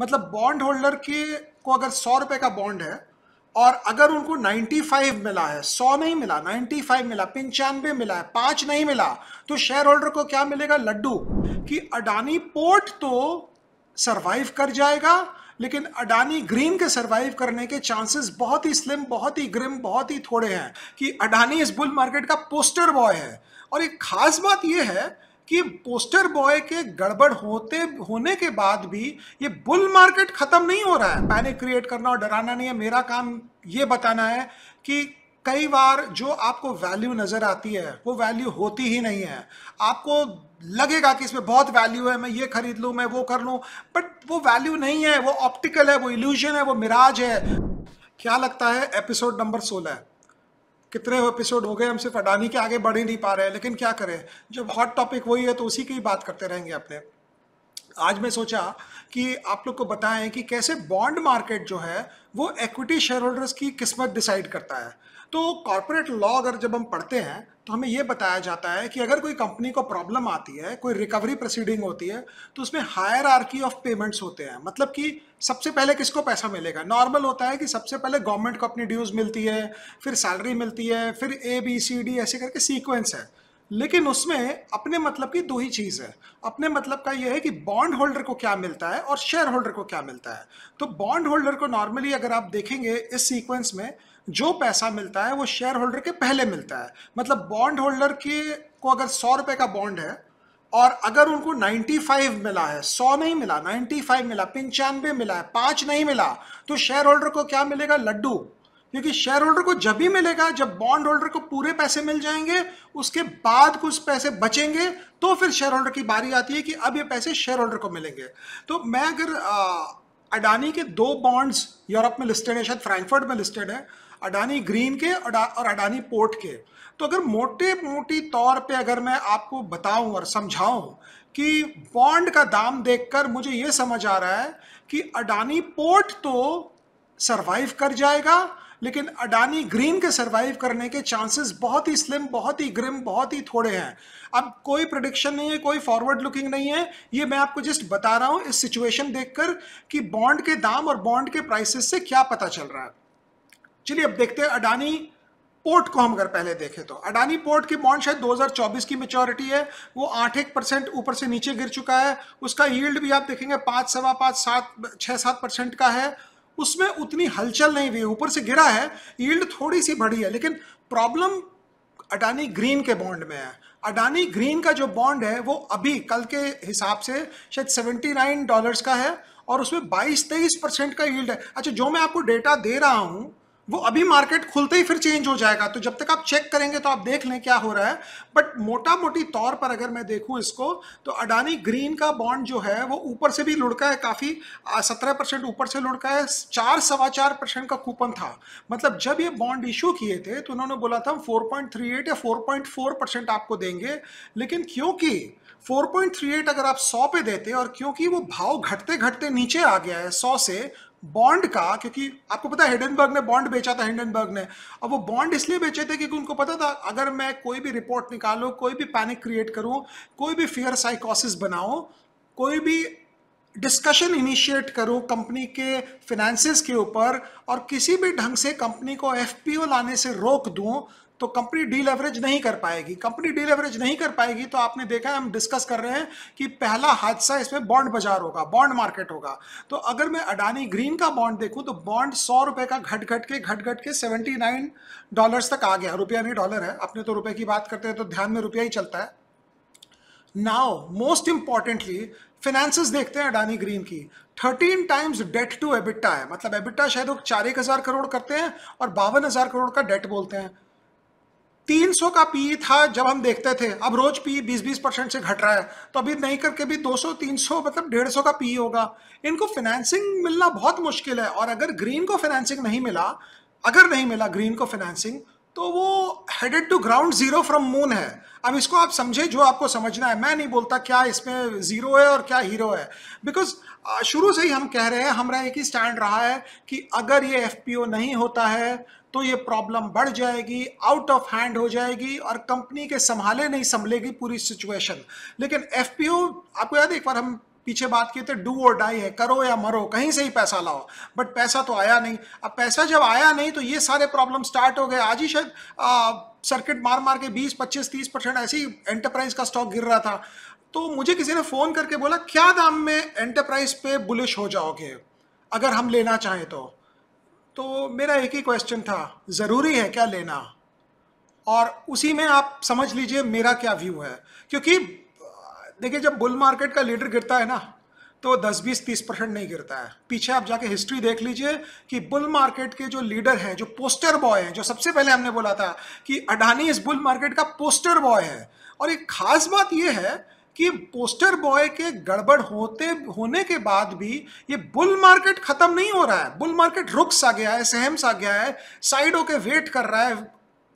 मतलब bond holder के को अगर सौ रुपए का बॉन्ड है और अगर उनको 95 मिला है 100 नहीं मिला 95 मिला पंचानवे मिला है पाँच नहीं मिला तो शेयर होल्डर को क्या मिलेगा लड्डू कि अडानी पोर्ट तो सरवाइव कर जाएगा लेकिन अडानी ग्रीन के सरवाइव करने के चांसेस बहुत ही स्लिम बहुत ही ग्रिम बहुत ही थोड़े हैं कि अडानी इस बुल मार्केट का पोस्टर बॉय है और एक खास बात यह है कि पोस्टर बॉय के गड़बड़ होते होने के बाद भी ये बुल मार्केट खत्म नहीं हो रहा है पैनिक क्रिएट करना और डराना नहीं है मेरा काम ये बताना है कि कई बार जो आपको वैल्यू नज़र आती है वो वैल्यू होती ही नहीं है आपको लगेगा कि इसमें बहुत वैल्यू है मैं ये खरीद लूँ मैं वो कर लूँ बट वो वैल्यू नहीं है वो ऑप्टिकल है वो इल्यूजन है वो मिराज है क्या लगता है एपिसोड नंबर सोलह कितने एपिसोड हो गए हम सिर्फ अडानी के आगे बढ़ ही नहीं पा रहे हैं लेकिन क्या करें जब हॉट टॉपिक वही है तो उसी की बात करते रहेंगे अपने आज मैं सोचा कि आप लोग को बताएं कि कैसे बॉन्ड मार्केट जो है वो इक्विटी शेयर होल्डर्स की किस्मत डिसाइड करता है तो कॉरपोरेट लॉ अगर जब हम पढ़ते हैं तो हमें यह बताया जाता है कि अगर कोई कंपनी को प्रॉब्लम आती है कोई रिकवरी प्रोसीडिंग होती है तो उसमें हायर आर्की ऑफ पेमेंट्स होते हैं मतलब कि सबसे पहले किसको पैसा मिलेगा नॉर्मल होता है कि सबसे पहले गवर्नमेंट को अपनी ड्यूज़ मिलती है फिर सैलरी मिलती है फिर ए बी सी डी ऐसे करके सीक्वेंस है लेकिन उसमें अपने मतलब की दो ही चीज़ है अपने मतलब का यह है कि बॉन्ड होल्डर को क्या मिलता है और शेयर होल्डर को क्या मिलता है तो बॉन्ड होल्डर को नॉर्मली अगर आप देखेंगे इस सीक्वेंस में जो पैसा मिलता है वो शेयर होल्डर के पहले मिलता है मतलब बॉन्ड होल्डर के को अगर सौ रुपए का बॉन्ड है और अगर उनको 95 मिला है 100 नहीं मिला 95 मिला पंचानवे मिला है पांच नहीं मिला तो शेयर होल्डर को क्या मिलेगा लड्डू क्योंकि शेयर होल्डर को जब भी मिलेगा जब बॉन्ड होल्डर को पूरे पैसे मिल जाएंगे उसके बाद कुछ पैसे बचेंगे तो फिर शेयर होल्डर की बारी आती है कि अब ये पैसे शेयर होल्डर को मिलेंगे तो मैं अगर अडानी के दो बॉन्ड्स यूरोप में लिस्टेड है शायद फ्रैंकफर्ट में लिस्टेड है अडानी ग्रीन के और अडानी पोर्ट के तो अगर मोटे मोटी तौर पे अगर मैं आपको बताऊं और समझाऊं कि बॉन्ड का दाम देखकर मुझे ये समझ आ रहा है कि अडानी पोर्ट तो सरवाइव कर जाएगा लेकिन अडानी ग्रीन के सरवाइव करने के चांसेस बहुत ही स्लिम बहुत ही ग्रिम बहुत ही थोड़े हैं अब कोई प्रडिक्शन नहीं है कोई फॉरवर्ड लुकिंग नहीं है ये मैं आपको जस्ट बता रहा हूँ इस सिचुएशन देखकर कि बॉन्ड के दाम और बॉन्ड के प्राइसेस से क्या पता चल रहा है चलिए अब देखते हैं अडानी पोर्ट को हम अगर पहले देखें तो अडानी पोर्ट की बॉन्ड शायद 2024 की मेच्योरिटी है वो आठ एक परसेंट ऊपर से नीचे गिर चुका है उसका यील्ड भी आप देखेंगे पाँच सवा पाँच सात छः सात परसेंट का है उसमें उतनी हलचल नहीं हुई ऊपर से गिरा है यील्ड थोड़ी सी बढ़ी है लेकिन प्रॉब्लम अडानी ग्रीन के बॉन्ड में है अडानी ग्रीन का जो बॉन्ड है वो अभी कल के हिसाब से शायद 79 डॉलर्स का है और उसमें 22-23 परसेंट का यील्ड है अच्छा जो मैं आपको डेटा दे रहा हूँ वो अभी मार्केट खुलते ही फिर चेंज हो जाएगा तो जब तक आप चेक करेंगे तो आप देख लें क्या हो रहा है बट मोटा मोटी तौर पर अगर मैं देखूं इसको तो अडानी ग्रीन का बॉन्ड जो है वो ऊपर से भी लुढ़का है काफ़ी सत्रह परसेंट ऊपर से लुढ़का है चार सवा चार परसेंट का कूपन था मतलब जब ये बॉन्ड इशू किए थे तो उन्होंने बोला था हम फोर पॉइंट थ्री एट या फोर पॉइंट फोर परसेंट आपको देंगे लेकिन क्योंकि 4.38 अगर आप 100 पे देते और क्योंकि वो भाव घटते घटते नीचे आ गया है 100 से बॉन्ड का क्योंकि आपको पता है हिडनबर्ग ने बॉन्ड बेचा था हिंडनबर्ग ने अब वो बॉन्ड इसलिए बेचे थे क्योंकि उनको पता था अगर मैं कोई भी रिपोर्ट निकालूँ कोई भी पैनिक क्रिएट करूँ कोई भी फियर साइकोसिस बनाऊँ कोई भी डिस्कशन इनिशिएट करूँ कंपनी के फिनेंसिस के ऊपर और किसी भी ढंग से कंपनी को एफ लाने से रोक दूँ तो कंपनी डील एवरेज नहीं कर पाएगी कंपनी डील एवरेज नहीं कर पाएगी तो आपने देखा है हम डिस्कस कर रहे हैं कि पहला हादसा इसमें बॉन्ड बाजार होगा बॉन्ड मार्केट होगा तो अगर मैं अडानी ग्रीन का बॉन्ड देखूं तो बॉन्ड सौ रुपए का घट घट के घट घट के सेवेंटी नाइन डॉलर्स तक आ गया रुपया नहीं डॉलर है अपने तो रुपए की बात करते हैं तो ध्यान में रुपया ही चलता है नाउ मोस्ट इंपॉर्टेंटली फिनेंसेस देखते हैं अडानी ग्रीन की thirteen times debt to EBITDA है मतलब एबिट्टा शायद वो चार एक हजार करोड़ करते हैं और बावन हजार करोड़ का डेट बोलते हैं 300 का पीई e था जब हम देखते थे अब रोज पी e 20-20 परसेंट से घट रहा है तो अभी नहीं करके भी 200 300 मतलब 150 का पीई e होगा इनको फाइनेंसिंग मिलना बहुत मुश्किल है और अगर ग्रीन को फाइनेंसिंग नहीं मिला अगर नहीं मिला ग्रीन को फाइनेंसिंग तो वो headed to ground zero from moon है अब इसको आप समझे जो आपको समझना है मैं नहीं बोलता क्या इसमें जीरो है और क्या हीरो है बिकॉज शुरू से ही हम कह रहे हैं हमारा एक ही स्टैंड रहा है कि अगर ये एफ नहीं होता है तो ये प्रॉब्लम बढ़ जाएगी आउट ऑफ हैंड हो जाएगी और कंपनी के संभाले नहीं संभलेगी पूरी सिचुएशन लेकिन एफ आपको याद है एक बार हम पीछे बात किए थे डू और डाई है करो या मरो कहीं से ही पैसा लाओ बट पैसा तो आया नहीं अब पैसा जब आया नहीं तो ये सारे प्रॉब्लम स्टार्ट हो गए आज ही शायद सर्किट मार मार के 20, 25, 30 परसेंट ऐसे ही एंटरप्राइज का स्टॉक गिर रहा था तो मुझे किसी ने फ़ोन करके बोला क्या दाम में एंटरप्राइज पे बुलिश हो जाओगे अगर हम लेना चाहें तो तो मेरा एक ही क्वेश्चन था ज़रूरी है क्या लेना और उसी में आप समझ लीजिए मेरा क्या व्यू है क्योंकि देखिए जब बुल मार्केट का लीडर गिरता है ना तो 10 बीस तीस परसेंट नहीं गिरता है पीछे आप जाके हिस्ट्री देख लीजिए कि बुल मार्केट के जो लीडर हैं जो पोस्टर बॉय हैं जो सबसे पहले हमने बोला था कि अडानी इस बुल मार्केट का पोस्टर बॉय है और एक खास बात यह है कि पोस्टर बॉय के गड़बड़ होते होने के बाद भी ये बुल मार्केट खत्म नहीं हो रहा है बुल मार्केट रुक सा गया है सहम सा गया है साइड होके वेट कर रहा है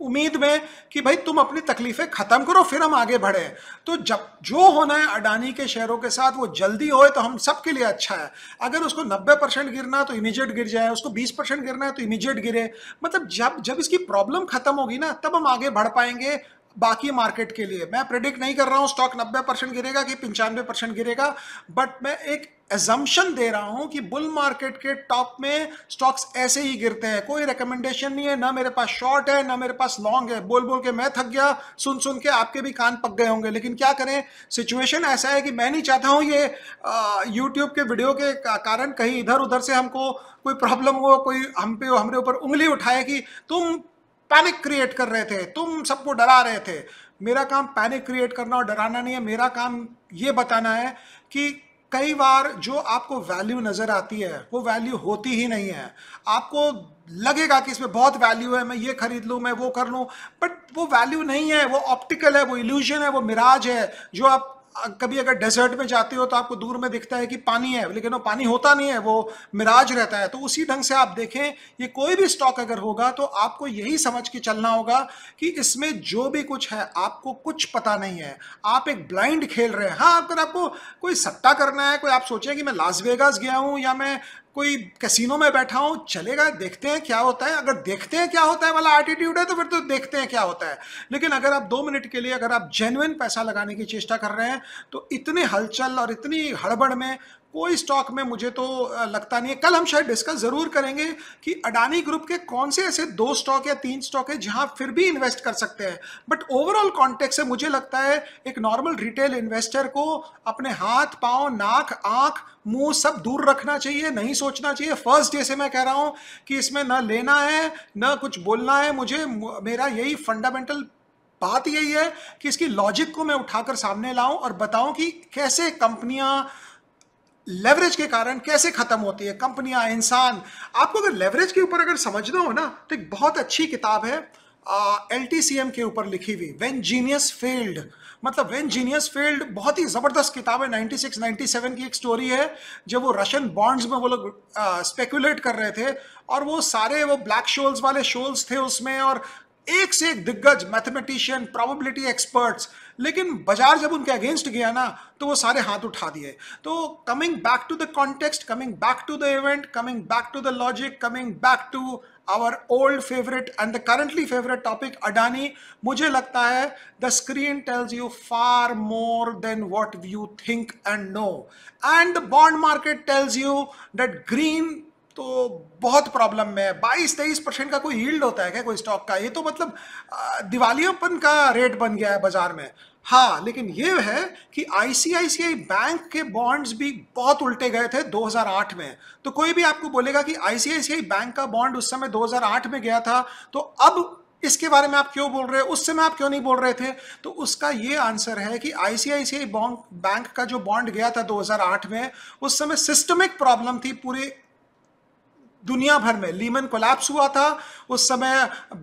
उम्मीद में कि भाई तुम अपनी तकलीफें खत्म करो फिर हम आगे बढ़े तो जब जो होना है अडानी के शेयरों के साथ वो जल्दी होए तो हम सबके लिए अच्छा है अगर उसको 90 परसेंट गिरना है तो इमीजिएट गिर जाए उसको 20 परसेंट गिरना है तो इमीजिएट गिरे मतलब जब जब इसकी प्रॉब्लम खत्म होगी ना तब हम आगे बढ़ पाएंगे बाकी मार्केट के लिए मैं प्रिडिक्ट नहीं कर रहा हूँ स्टॉक 90 परसेंट गिरेगा कि पंचानवे परसेंट गिरेगा बट मैं एक एजम्पन दे रहा हूँ कि बुल मार्केट के टॉप में स्टॉक्स ऐसे ही गिरते हैं कोई रिकमेंडेशन नहीं है ना मेरे पास शॉर्ट है ना मेरे पास लॉन्ग है बोल बोल के मैं थक गया सुन सुन के आपके भी कान पक गए होंगे लेकिन क्या करें सिचुएशन ऐसा है कि मैं नहीं चाहता हूँ ये यूट्यूब के वीडियो के कारण कहीं इधर उधर से हमको कोई प्रॉब्लम हो कोई हम पे हमारे ऊपर उंगली उठाए कि तुम पैनिक क्रिएट कर रहे थे तुम सबको डरा रहे थे मेरा काम पैनिक क्रिएट करना और डराना नहीं है मेरा काम ये बताना है कि कई बार जो आपको वैल्यू नज़र आती है वो वैल्यू होती ही नहीं है आपको लगेगा कि इसमें बहुत वैल्यू है मैं ये खरीद लूँ मैं वो कर लूँ बट वो वैल्यू नहीं है वो ऑप्टिकल है वो इल्यूजन है वो मिराज है जो आप कभी अगर डेजर्ट में जाते हो तो आपको दूर में दिखता है कि पानी है लेकिन वो पानी होता नहीं है वो मिराज रहता है तो उसी ढंग से आप देखें ये कोई भी स्टॉक अगर होगा तो आपको यही समझ के चलना होगा कि इसमें जो भी कुछ है आपको कुछ पता नहीं है आप एक ब्लाइंड खेल रहे हैं हाँ अगर आपको कोई सट्टा करना है कोई आप सोचें कि मैं लास वेगास गया हूँ या मैं कोई कैसीनो में बैठा हूँ चलेगा देखते हैं क्या होता है अगर देखते हैं क्या होता है वाला एटीट्यूड है तो फिर तो देखते हैं क्या होता है लेकिन अगर आप दो मिनट के लिए अगर आप जेनुइन पैसा लगाने की चेष्टा कर रहे हैं तो इतने हलचल और इतनी हड़बड़ में कोई स्टॉक में मुझे तो लगता नहीं है कल हम शायद डिस्कस जरूर करेंगे कि अडानी ग्रुप के कौन से ऐसे दो स्टॉक या तीन स्टॉक है जहां फिर भी इन्वेस्ट कर सकते हैं बट ओवरऑल कॉन्टेक्ट से मुझे लगता है एक नॉर्मल रिटेल इन्वेस्टर को अपने हाथ पाँव नाक आंख मुंह सब दूर रखना चाहिए नहीं सोचना चाहिए फर्स्ट डे से मैं कह रहा हूं कि इसमें ना लेना है ना कुछ बोलना है मुझे मेरा यही फंडामेंटल बात यही है कि इसकी लॉजिक को मैं उठाकर सामने लाऊं और बताऊं कि कैसे कंपनियां लेवरेज के कारण कैसे खत्म होती है कंपनियां इंसान आपको अगर लेवरेज के ऊपर अगर समझना हो ना तो एक बहुत अच्छी किताब है एल के ऊपर लिखी हुई वेन जीनियस फील्ड मतलब वेन जीनियस फील्ड बहुत ही ज़बरदस्त किताब है 96 97 की एक स्टोरी है जब वो रशियन बॉन्ड्स में वो लोग स्पेकुलेट कर रहे थे और वो सारे वो ब्लैक शोल्स वाले शोल्स थे उसमें और एक से एक दिग्गज मैथमेटिशियन प्रोबेबिलिटी एक्सपर्ट्स लेकिन बाजार जब उनके अगेंस्ट गया ना तो वो सारे हाथ उठा दिए तो coming back to the context coming back to the event coming back to the logic coming back to our old favourite and the currently favourite topic Adani मुझे लगता है the screen tells you far more than what you think and no and the bond market tells you that green तो बहुत problem में बाईस तेईस percent का कोई हील्ड होता है क्या कोई स्टॉक का ये तो मतलब दिवालियापन का रेट बन गया है बाजार में हाँ लेकिन ये है कि आईसीआईसीआई बैंक के बॉन्ड्स भी बहुत उल्टे गए थे 2008 में तो कोई भी आपको बोलेगा कि आईसीआईसीआई बैंक का बॉन्ड उस समय 2008 में गया था तो अब इसके बारे में आप क्यों बोल रहे हो उस समय आप क्यों नहीं बोल रहे थे तो उसका ये आंसर है कि आईसीआईसीआई बैंक का जो बॉन्ड गया था 2008 में उस समय सिस्टमिक प्रॉब्लम थी पूरे दुनिया भर में लीमन कोलैप्स हुआ था उस समय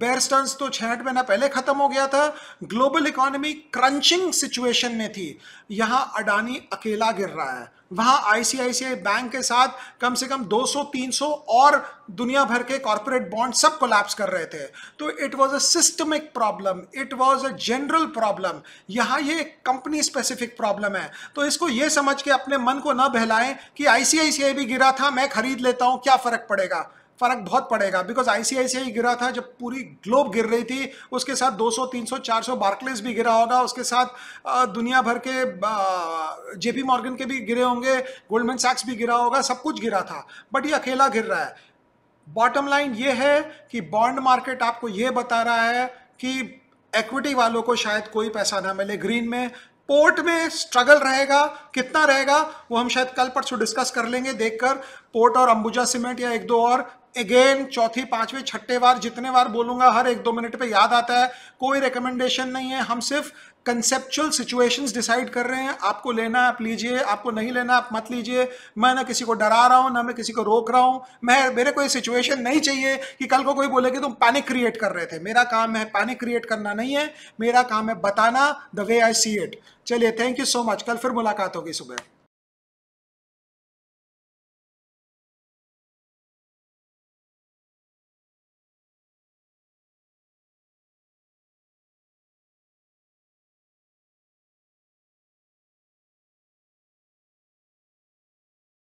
बेयर तो तो आठ महीना पहले ख़त्म हो गया था ग्लोबल इकोनॉमी क्रंचिंग सिचुएशन में थी यहाँ अडानी अकेला गिर रहा है वहां आईसीआईसीआई बैंक के साथ कम से कम 200 300 और दुनिया भर के कॉरपोरेट बॉन्ड सब कोलैप्स कर रहे थे तो it was a systemic problem it was a general problem यहाँ ये कंपनी स्पेसिफिक प्रॉब्लम है तो इसको ये समझ के अपने मन को ना बहलाएं कि आईसीआईसीआई भी गिरा था मैं खरीद लेता हूं क्या फर्क पड़ेगा फर्क बहुत पड़ेगा बिकॉज आईसीआईसीआई गिरा था जब पूरी ग्लोब गिर रही थी उसके साथ 200 300 400 बार्कलेस भी गिरा होगा उसके साथ दुनिया भर के जेपी मॉर्गन के भी गिरे होंगे गोल्डमैन सैक्स भी गिरा होगा सब कुछ गिरा था बट ये अकेला गिर रहा है बॉटम लाइन ये है कि बॉन्ड मार्केट आपको ये बता रहा है कि एक्विटी वालों को शायद कोई पैसा ना मिले ग्रीन में पोर्ट में स्ट्रगल रहेगा कितना रहेगा वो हम शायद कल परसों डिस्कस कर लेंगे देखकर पोर्ट और अंबुजा सीमेंट या एक दो और अगेन चौथी पांचवी छठे बार जितने बार बोलूंगा हर एक दो मिनट पे याद आता है कोई रिकमेंडेशन नहीं है हम सिर्फ कंसेप्चुअल सिचुएशंस डिसाइड कर रहे हैं आपको लेना आप लीजिए आपको नहीं लेना आप मत लीजिए मैं ना किसी को डरा रहा हूं ना मैं किसी को रोक रहा हूं मैं मेरे को सिचुएशन नहीं चाहिए कि कल को कोई बोले कि तुम पैनिक क्रिएट कर रहे थे मेरा काम है पैनिक क्रिएट करना नहीं है मेरा काम है बताना the way I see it चलिए थैंक यू सो मच कल फिर मुलाकात होगी सुबह